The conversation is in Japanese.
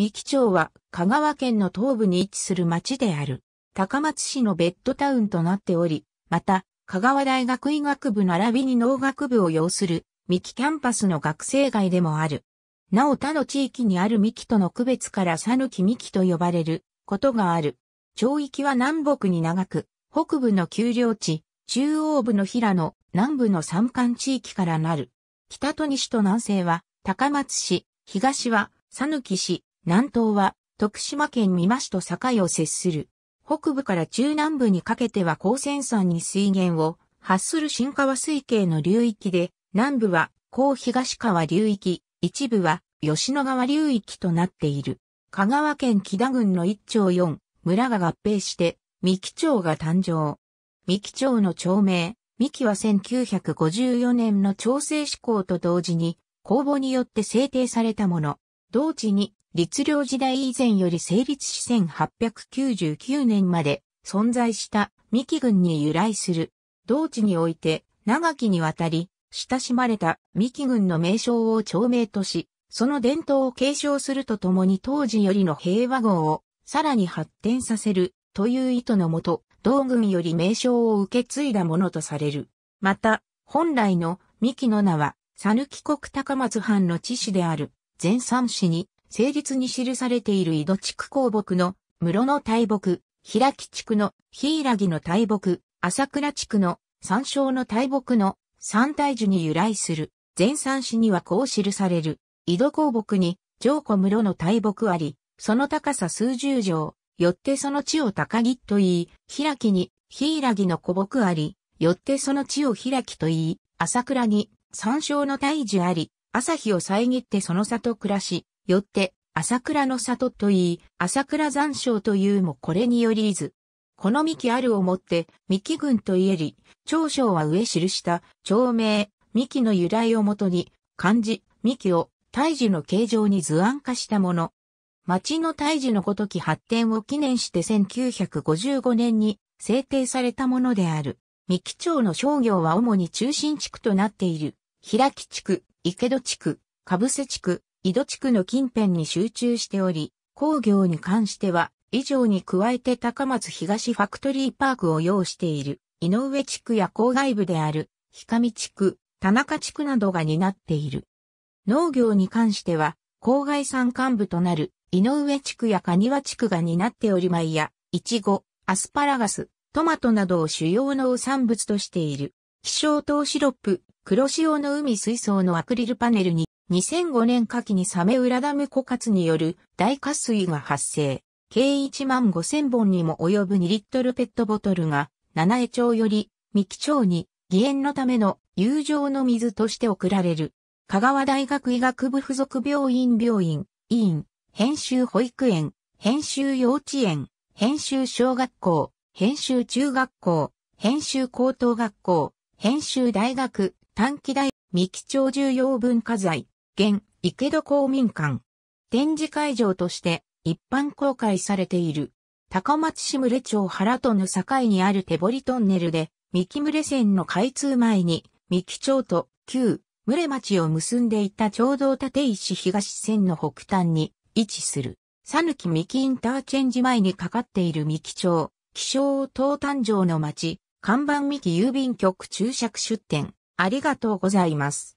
三木町は香川県の東部に位置する町である。高松市のベッドタウンとなっており、また、香川大学医学部並びに農学部を要する三木キャンパスの学生街でもある。なお他の地域にある三木との区別から讃岐三木と呼ばれることがある。町域は南北に長く、北部の丘陵地、中央部の平野、南部の山間地域からなる。北と西と南西は高松市、東は讃岐市、南東は徳島県美馬市と境を接する。北部から中南部にかけては高専山に水源を発する新川水系の流域で、南部は高東川流域、一部は吉野川流域となっている。香川県木田郡の一町四村が合併して、三木町が誕生。三木町の町名、三木は1954年の調整施行と同時に、公募によって制定されたもの。同地に律令時代以前より成立し1899年まで存在した三木郡に由来する。同地において長きにわたり親しまれた三木郡の名称を長名とし、その伝統を継承するとともに当時よりの平和号をさらに発展させるという意図のもと、同軍より名称を受け継いだものとされる。また、本来の三木の名は、佐抜国高松藩の知事である前三氏に成立に記されている井戸地区公木の室の大木、平木地区の柊木の大木、朝倉地区の山椒の大木の三大樹に由来する。前三詩にはこう記される。井戸公木に上古室の大木あり、その高さ数十畳、よってその地を高木と言い、開きに、柊木の古木あり、よってその地を開きと言い、朝倉に、山椒の大樹あり、朝日を遮ってその里暮らし、よって、朝倉の里といい、朝倉山椒というもこれによりいず。この幹あるをもって、幹群といえり、長章は上記した、長名、幹の由来をもとに、漢字、幹を、胎児の形状に図案化したもの。町の胎児のごとき発展を記念して1955年に制定されたものである。三木町の商業は主に中心地区となっている。平木地区、池戸地区、かぶせ地区、井戸地区の近辺に集中しており、工業に関しては、以上に加えて高松東ファクトリーパークを要している、井上地区や郊外部である、氷上地区、田中地区などが担っている。農業に関しては、郊外山幹部となる、井上地区や蟹和地区が担っておりまいや、イチゴ、アスパラガス、トマトなどを主要農産物としている。気象糖シロップ、黒潮の海水槽のアクリルパネルに2005年夏季にサメウラダム枯渇による大渇水が発生。計1万5000本にも及ぶ2リットルペットボトルが、七重町より、三木町に、義援のための友情の水として送られる。香川大学医学部附属病院病院、委員、編集保育園、編集幼稚園、編集小学校、編集中学校、編集高等学校、編集大学、短期大、三木町重要文化財。現、池戸公民館。展示会場として一般公開されている。高松市群れ町原との境にある手堀トンネルで、三木群れ線の開通前に、三木町と旧群れ町を結んでいた町道立石東線の北端に位置する。さぬき三木インターチェンジ前にかかっている三木町、気象東誕生の町、看板三木郵便局注釈出店。ありがとうございます。